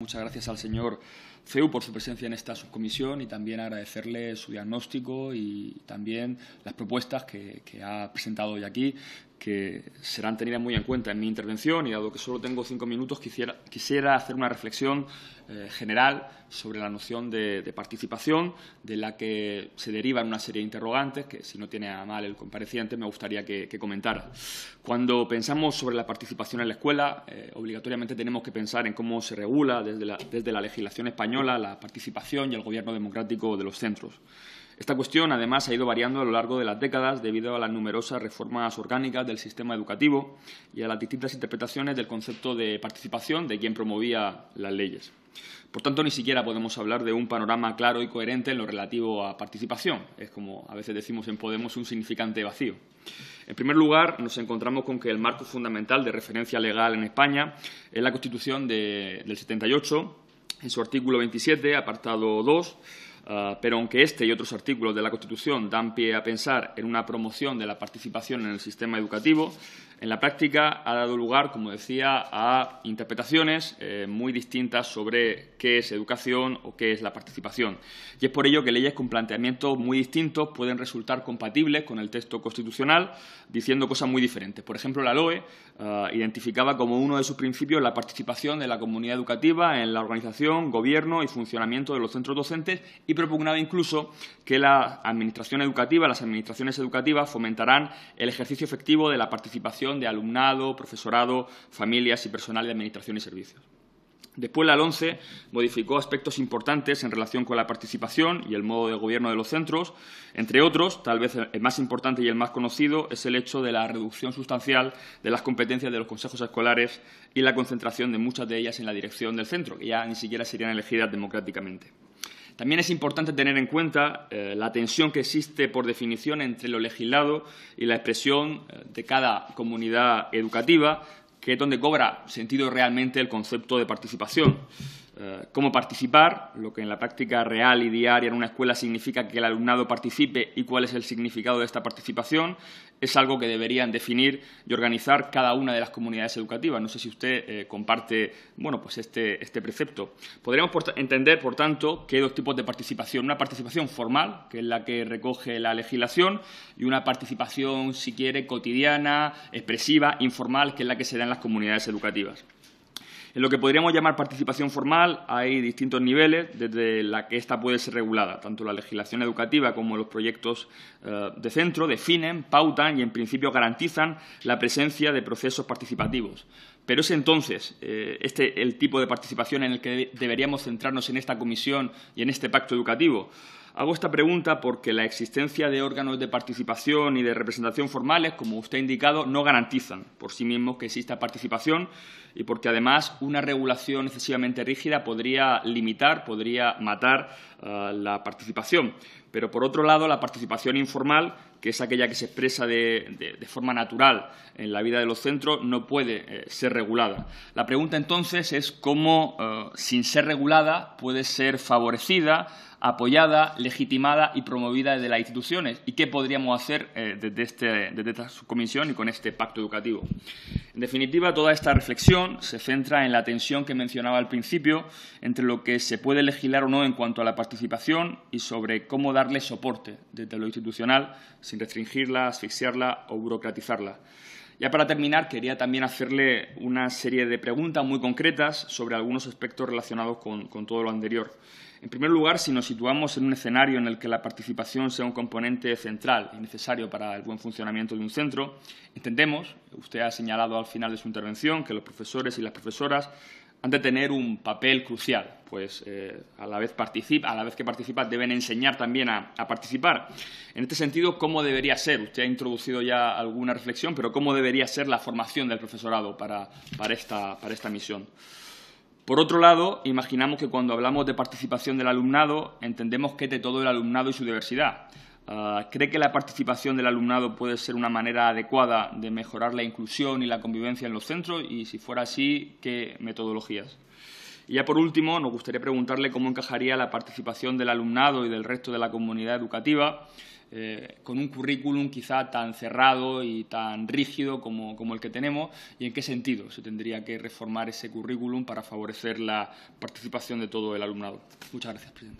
Muchas gracias al señor CEU por su presencia en esta subcomisión y también agradecerle su diagnóstico y también las propuestas que, que ha presentado hoy aquí que serán tenidas muy en cuenta en mi intervención y dado que solo tengo cinco minutos quisiera, hacer una reflexión eh, general sobre la noción de, participación de la que se derivan una serie de interrogantes que si no tiene a mal el compareciente me gustaría que, comentara. Cuando pensamos sobre la participación en la escuela eh, obligatoriamente tenemos que pensar en cómo se regula desde la legislación española la participación y el gobierno democrático de los centros. Esta cuestión, además, ha ido variando a lo largo de las décadas debido a las numerosas reformas orgánicas del sistema educativo y a las distintas interpretaciones del concepto de participación de quien promovía las leyes. Por tanto, ni siquiera podemos hablar de un panorama claro y coherente en lo relativo a participación. Es como a veces decimos en Podemos un significante vacío. En primer lugar, nos encontramos con que el marco fundamental de referencia legal en España es la Constitución de, del 78, en su artículo 27, apartado 2 Ah, pero aunque este y otros artículos de la Constitución dan pie a pensar en una promoción de la participación en el sistema educativo, en la práctica ha dado lugar, como decía, a interpretaciones eh, muy distintas sobre qué es educación o qué es la participación. Y es por ello que leyes con planteamientos muy distintos pueden resultar compatibles con el texto constitucional, diciendo cosas muy diferentes. Por ejemplo, la LOE ah, identificaba como uno de sus principios la participación de la comunidad educativa en la organización, gobierno y funcionamiento de los centros docentes y propugnado incluso que la administración educativa, las administraciones educativas fomentarán el ejercicio efectivo de la participación de alumnado, profesorado, familias y personal de administración y servicios. Después, la LONCE modificó aspectos importantes en relación con la participación y el modo de gobierno de los centros. Entre otros, tal vez el más importante y el más conocido es el hecho de la reducción sustancial de las competencias de los consejos escolares y la concentración de muchas de ellas en la dirección del centro, que ya ni siquiera serían elegidas democráticamente. También es importante tener en cuenta eh, la tensión que existe por definición entre lo legislado y la expresión eh, de cada comunidad educativa, que es donde cobra sentido realmente el concepto de participación. Eh, cómo participar, lo que en la práctica real y diaria en una escuela significa que el alumnado participe y cuál es el significado de esta participación, es algo que deberían definir y organizar cada una de las comunidades educativas. No sé si usted eh, comparte bueno, pues este, este precepto. Podríamos entender, por tanto, que hay dos tipos de participación. Una participación formal, que es la que recoge la legislación, y una participación, si quiere, cotidiana, expresiva, informal, que es la que se da en las comunidades educativas. En lo que podríamos llamar participación formal hay distintos niveles desde la que esta puede ser regulada. Tanto la legislación educativa como los proyectos eh, de centro definen, pautan y, en principio, garantizan la presencia de procesos participativos. Pero es entonces eh, este el tipo de participación en el que deberíamos centrarnos en esta comisión y en este pacto educativo. Hago esta pregunta porque la existencia de órganos de participación y de representación formales, como usted ha indicado, no garantizan por sí mismos que exista participación y porque, además, una regulación excesivamente rígida podría limitar, podría matar eh, la participación. Pero, por otro lado, la participación informal, que es aquella que se expresa de, forma natural en la vida de los centros, no puede eh, ser regulada. La pregunta, entonces, es cómo, eh, sin ser regulada, puede ser favorecida apoyada, legitimada y promovida desde las instituciones. ¿Y qué podríamos hacer eh, desde, este, desde esta subcomisión y con este pacto educativo? En definitiva, toda esta reflexión se centra en la tensión que mencionaba al principio entre lo que se puede legislar o no en cuanto a la participación y sobre cómo darle soporte desde lo institucional sin restringirla, asfixiarla o burocratizarla. Ya para terminar, quería también hacerle una serie de preguntas muy concretas sobre algunos aspectos relacionados con, con, todo lo anterior. En primer lugar, si nos situamos en un escenario en el que la participación sea un componente central y necesario para el buen funcionamiento de un centro, entendemos, usted ha señalado al final de su intervención, que los profesores y las profesoras han de tener un papel crucial, pues eh, a, la vez a la vez que participan deben enseñar también a, participar. En este sentido, ¿cómo debería ser? Usted ha introducido ya alguna reflexión, pero ¿cómo debería ser la formación del profesorado para, esta, para esta misión? Por otro lado, imaginamos que cuando hablamos de participación del alumnado, entendemos que de todo el alumnado y su diversidad. Ah, ¿Cree que la participación del alumnado puede ser una manera adecuada de mejorar la inclusión y la convivencia en los centros? Y si fuera así, ¿qué metodologías? Y ya por último, nos gustaría preguntarle cómo encajaría la participación del alumnado y del resto de la comunidad educativa eh, con un currículum quizá tan cerrado y tan rígido como, como, el que tenemos y en qué sentido se tendría que reformar ese currículum para favorecer la participación de todo el alumnado. Muchas gracias, presidente.